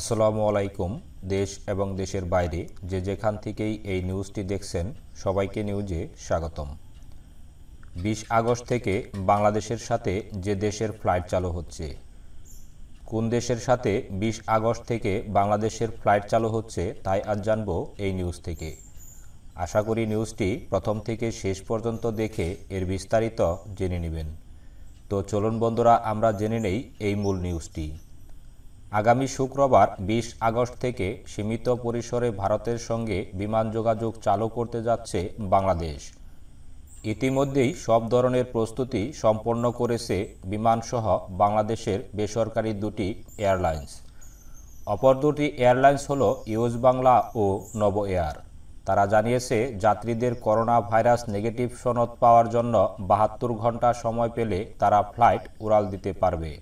আসসালামু আলাইকুম দেশ এবং দেশের বাইরে যে যেখান থেকেই এই নিউজটি দেখছেন সবাইকে নিউজে স্বাগতম বিশ আগস্ট থেকে বাংলাদেশের সাথে যে দেশের ফ্লাইট চালু হচ্ছে কোন দেশের সাথে বিশ আগস্ট থেকে বাংলাদেশের ফ্লাইট চালু হচ্ছে তাই আজ জানব এই নিউজ থেকে আশা করি নিউজটি প্রথম থেকে শেষ পর্যন্ত দেখে এর বিস্তারিত জেনে নেবেন তো চলুন বন্ধুরা আমরা জেনে নেই এই মূল নিউজটি আগামী শুক্রবার বিশ আগস্ট থেকে সীমিত পরিসরে ভারতের সঙ্গে বিমান যোগাযোগ চালু করতে যাচ্ছে বাংলাদেশ ইতিমধ্যেই সব ধরনের প্রস্তুতি সম্পন্ন করেছে বিমানসহ বাংলাদেশের বেসরকারি দুটি এয়ারলাইন্স অপর দুটি এয়ারলাইন্স হল ইউজ বাংলা ও নব এয়ার তারা জানিয়েছে যাত্রীদের করোনা ভাইরাস নেগেটিভ সনদ পাওয়ার জন্য বাহাত্তর ঘন্টা সময় পেলে তারা ফ্লাইট উড়াল দিতে পারবে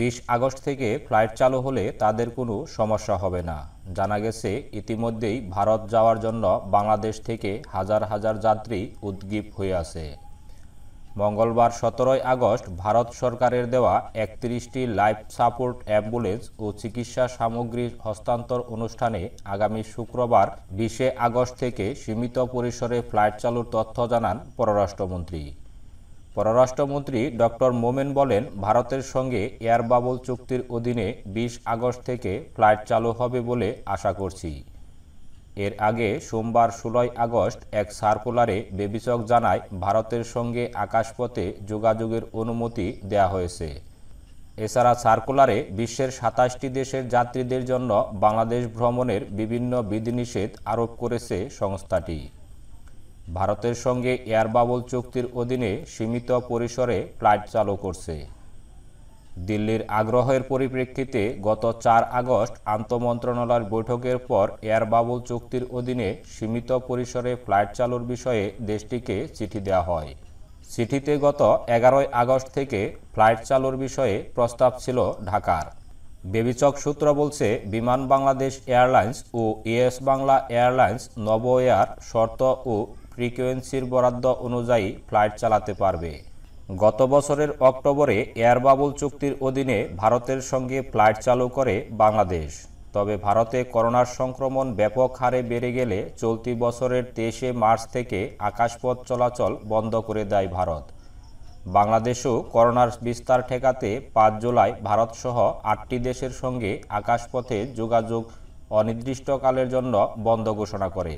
বিশ আগস্ট থেকে ফ্লাইট চালু হলে তাদের কোনো সমস্যা হবে না জানা গেছে ইতিমধ্যেই ভারত যাওয়ার জন্য বাংলাদেশ থেকে হাজার হাজার যাত্রী উদ্গীপ হয়ে আছে মঙ্গলবার সতেরোই আগস্ট ভারত সরকারের দেওয়া একত্রিশটি লাইফ সাপোর্ট অ্যাম্বুলেন্স ও চিকিৎসা সামগ্রীর হস্তান্তর অনুষ্ঠানে আগামী শুক্রবার বিশে আগস্ট থেকে সীমিত পরিসরে ফ্লাইট চালুর তথ্য জানান পররাষ্ট্রমন্ত্রী পররাষ্ট্রমন্ত্রী ডক্টর মোমেন বলেন ভারতের সঙ্গে এয়ার বাবল চুক্তির অধীনে বিশ আগস্ট থেকে ফ্লাইট চালু হবে বলে আশা করছি এর আগে সোমবার ষোলোই আগস্ট এক সার্কুলারে বেবিচক জানায় ভারতের সঙ্গে আকাশপথে যোগাযোগের অনুমতি দেয়া হয়েছে এছাড়া সার্কুলারে বিশ্বের সাতাশটি দেশের যাত্রীদের জন্য বাংলাদেশ ভ্রমণের বিভিন্ন বিধিনিষেধ আরোপ করেছে সংস্থাটি ভারতের সঙ্গে এয়ারবাবল চুক্তির অধীনে সীমিত পরিসরে ফ্লাইট চালু করছে দিল্লির আগ্রহের পরিপ্রেক্ষিতে গত চার আগস্ট আন্তমন্ত্রণালয়ের বৈঠকের পর এয়ারবাবল চুক্তির অধীনে সীমিত পরিসরে ফ্লাইট চালুর বিষয়ে দেশটিকে চিঠি দেওয়া হয় চিঠিতে গত এগারোই আগস্ট থেকে ফ্লাইট চালুর বিষয়ে প্রস্তাব ছিল ঢাকার বেবিচক সূত্র বলছে বিমান বাংলাদেশ এয়ারলাইন্স ও ইয়েস বাংলা এয়ারলাইন্স নব এয়ার শর্ত ও ফ্রিকোয়েন্সির বরাদ্দ অনুযায়ী ফ্লাইট চালাতে পারবে গত বছরের অক্টোবরে এয়ার চুক্তির অধীনে ভারতের সঙ্গে ফ্লাইট চালু করে বাংলাদেশ তবে ভারতে করোনার সংক্রমণ ব্যাপক হারে বেড়ে গেলে চলতি বছরের তেইশে মার্চ থেকে আকাশপথ চলাচল বন্ধ করে দেয় ভারত বাংলাদেশও করোনার বিস্তার ঠেকাতে পাঁচ জুলাই ভারতসহ আটটি দেশের সঙ্গে আকাশপথে যোগাযোগ অনির্দিষ্টকালের জন্য বন্ধ ঘোষণা করে